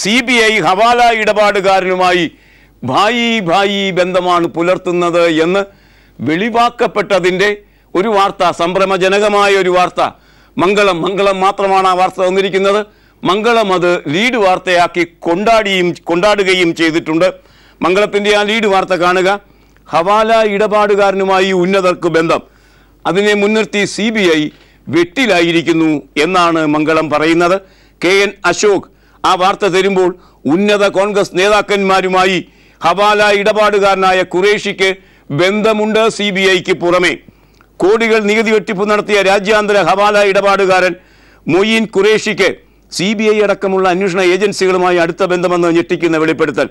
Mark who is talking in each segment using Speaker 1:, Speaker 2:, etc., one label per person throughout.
Speaker 1: C B I ഹവാല ഇടപാടുകാരനുമായി ഭായി ഭായി ബന്ധമാണ് പുലർത്തുന്നത് എന്ന് വെളിവാക്കപ്പെട്ടതിൻ്റെ ഒരു വാർത്ത സംഭ്രമജനകമായ ഒരു വാർത്ത മംഗളം മംഗളം മാത്രമാണ് ആ വാർത്ത വന്നിരിക്കുന്നത് മംഗളം അത് ലീഡ് വാർത്തയാക്കി കൊണ്ടാടിയും കൊണ്ടാടുകയും ചെയ്തിട്ടുണ്ട് മംഗളത്തിൻ്റെ ആ ലീഡ് വാർത്ത കാണുക ഹവാല ഇടപാടുകാരനുമായി ഉന്നതർക്ക് ബന്ധം അതിനെ മുൻനിർത്തി സി ബി ഐ വെട്ടിലായിരിക്കുന്നു എന്നാണ് മംഗളം പറയുന്നത് കെ എൻ അശോക് ആ വാർത്ത തരുമ്പോൾ ഉന്നത കോൺഗ്രസ് നേതാക്കന്മാരുമായി ഹവാല ഇടപാടുകാരനായ ഖുറേഷിക്ക് ബന്ധമുണ്ട് സി ബി ഐക്ക് പുറമെ കോടികൾ നികുതി വെട്ടിപ്പ് നടത്തിയ രാജ്യാന്തര ഹവാല ഇടപാടുകാരൻ മൊയ്യീൻ ഖുറേഷിക്ക് സി ബി ഐ അടക്കമുള്ള അന്വേഷണ ഏജൻസികളുമായി അടുത്ത ബന്ധമെന്ന് ഞെട്ടിക്കുന്ന വെളിപ്പെടുത്തൽ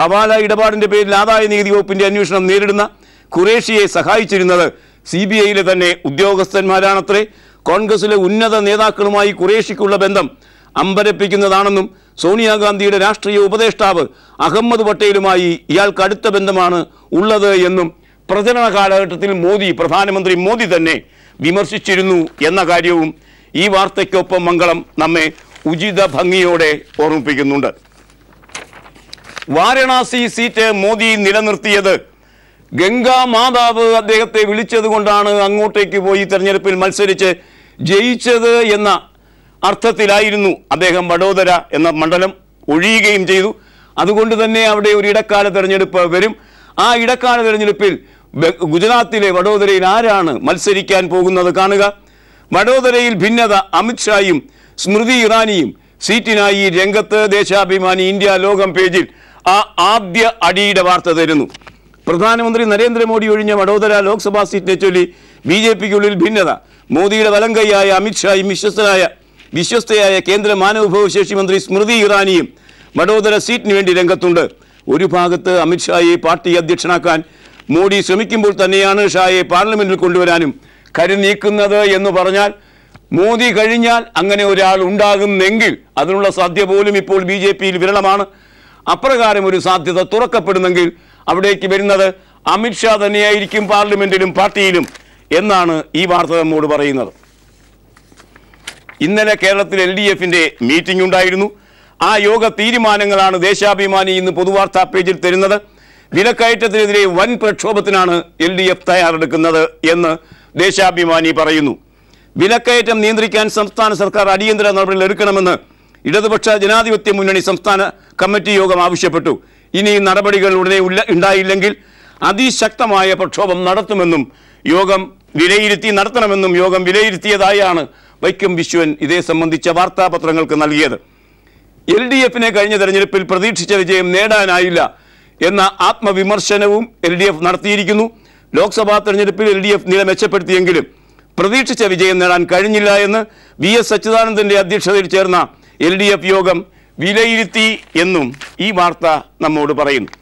Speaker 1: ഹവാല ഇടപാടിന്റെ പേരിൽ ആദായ നികുതി വകുപ്പിന്റെ അന്വേഷണം നേരിടുന്ന ഖുറേഷിയെ സഹായിച്ചിരുന്നത് സി ബി ഐയിലെ തന്നെ ഉദ്യോഗസ്ഥന്മാരാണത്രേ കോൺഗ്രസിലെ ഉന്നത നേതാക്കളുമായി ഖുറേഷിക്കുള്ള ബന്ധം അമ്പരപ്പിക്കുന്നതാണെന്നും സോണിയാഗാന്ധിയുടെ രാഷ്ട്രീയ ഉപദേഷ്ടാവ് അഹമ്മദ് പട്ടേലുമായി ഇയാൾക്ക് അടുത്ത ബന്ധമാണ് ഉള്ളത് എന്നും പ്രചരണ കാലഘട്ടത്തിൽ മോദി പ്രധാനമന്ത്രി മോദി തന്നെ വിമർശിച്ചിരുന്നു എന്ന കാര്യവും ഈ വാർത്തയ്ക്കൊപ്പം മംഗളം നമ്മെ ഉചിത ഭംഗിയോടെ ഓർമ്മിപ്പിക്കുന്നുണ്ട് വാരണാസി സീറ്റ് മോദി നിലനിർത്തിയത് ഗംഗാ മാതാവ് അദ്ദേഹത്തെ വിളിച്ചത് കൊണ്ടാണ് അങ്ങോട്ടേക്ക് പോയി തെരഞ്ഞെടുപ്പിൽ മത്സരിച്ച് ജയിച്ചത് എന്ന അർത്ഥത്തിലായിരുന്നു അദ്ദേഹം വഡോദര എന്ന മണ്ഡലം ഒഴിയുകയും ചെയ്തു അതുകൊണ്ട് തന്നെ അവിടെ ഒരു ഇടക്കാല തെരഞ്ഞെടുപ്പ് വരും ആ ഇടക്കാല തെരഞ്ഞെടുപ്പിൽ ഗുജറാത്തിലെ വഡോദരയിൽ ആരാണ് മത്സരിക്കാൻ പോകുന്നത് കാണുക വഡോദരയിൽ ഭിന്നത അമിത്ഷായും സ്മൃതി ഇറാനിയും സീറ്റിനായി രംഗത്ത് ദേശാഭിമാനി ഇന്ത്യ ലോകം പേജിൽ ആ ആദ്യ അടിയുടെ വാർത്ത തരുന്നു പ്രധാനമന്ത്രി നരേന്ദ്രമോദി ഒഴിഞ്ഞ വഡോദര ലോക്സഭാ സീറ്റിനെ ചൊല്ലി ബി ജെ പിക്കുള്ളിൽ ഭിന്നത മോദിയുടെ വലങ്കയായ അമിത്ഷായും വിശ്വസ്തരായ വിശ്വസ്തയായ കേന്ദ്ര മാനവവിഭവശേഷി മന്ത്രി സ്മൃതി ഇറാനിയും വഡോദര സീറ്റിന് വേണ്ടി രംഗത്തുണ്ട് ഒരു ഭാഗത്ത് അമിത്ഷായെ പാർട്ടി അധ്യക്ഷനാക്കാൻ മോഡി ശ്രമിക്കുമ്പോൾ തന്നെയാണ് ഷായെ പാർലമെന്റിൽ കൊണ്ടുവരാനും നീക്കുന്നത് എന്ന് പറഞ്ഞാൽ മോദി കഴിഞ്ഞാൽ അങ്ങനെ ഒരാൾ ഉണ്ടാകുന്നെങ്കിൽ അതിനുള്ള സാധ്യത പോലും ഇപ്പോൾ ബി ജെ പിയിൽ വിരളമാണ് അപ്രകാരം ഒരു സാധ്യത തുറക്കപ്പെടുന്നെങ്കിൽ അവിടേക്ക് വരുന്നത് അമിത്ഷാ തന്നെയായിരിക്കും പാർലമെന്റിലും പാർട്ടിയിലും എന്നാണ് ഈ വാർത്ത നമ്മോട് പറയുന്നത് ഇന്നലെ കേരളത്തിൽ എൽ ഡി എഫിന്റെ മീറ്റിംഗ് ഉണ്ടായിരുന്നു ആ യോഗ തീരുമാനങ്ങളാണ് ദേശാഭിമാനി ഇന്ന് പൊതുവാർത്താ പേജിൽ തരുന്നത് വിലക്കയറ്റത്തിനെതിരെ വൻ പ്രക്ഷോഭത്തിനാണ് എൽ ഡി എഫ് തയ്യാറെടുക്കുന്നത് എന്ന് ദേശാഭിമാനി പറയുന്നു വിലക്കയറ്റം നിയന്ത്രിക്കാൻ സംസ്ഥാന സർക്കാർ അടിയന്തര നടപടികൾ എടുക്കണമെന്ന് ഇടതുപക്ഷ ജനാധിപത്യ മുന്നണി സംസ്ഥാന കമ്മിറ്റി യോഗം ആവശ്യപ്പെട്ടു ഇനി നടപടികൾ ഉടനെ ഉണ്ടായില്ലെങ്കിൽ അതിശക്തമായ പ്രക്ഷോഭം നടത്തുമെന്നും യോഗം വിലയിരുത്തി നടത്തണമെന്നും യോഗം വിലയിരുത്തിയതായാണ് വൈക്കം വിശ്വൻ ഇതേ സംബന്ധിച്ച വാർത്താപത്രങ്ങൾക്ക് നൽകിയത് എൽ ഡി എഫിനെ കഴിഞ്ഞ തെരഞ്ഞെടുപ്പിൽ പ്രതീക്ഷിച്ച വിജയം നേടാനായില്ല എന്ന ആത്മവിമർശനവും എൽ ഡി എഫ് നടത്തിയിരിക്കുന്നു ലോക്സഭാ തെരഞ്ഞെടുപ്പിൽ എൽ ഡി എഫ് നില മെച്ചപ്പെടുത്തിയെങ്കിലും പ്രതീക്ഷിച്ച വിജയം നേടാൻ കഴിഞ്ഞില്ല എന്ന് വി എസ് സച്ചിദാനന്ദൻ്റെ അധ്യക്ഷതയിൽ ചേർന്ന എൽ യോഗം വിലയിരുത്തി എന്നും ഈ വാർത്ത നമ്മോട് പറയുന്നു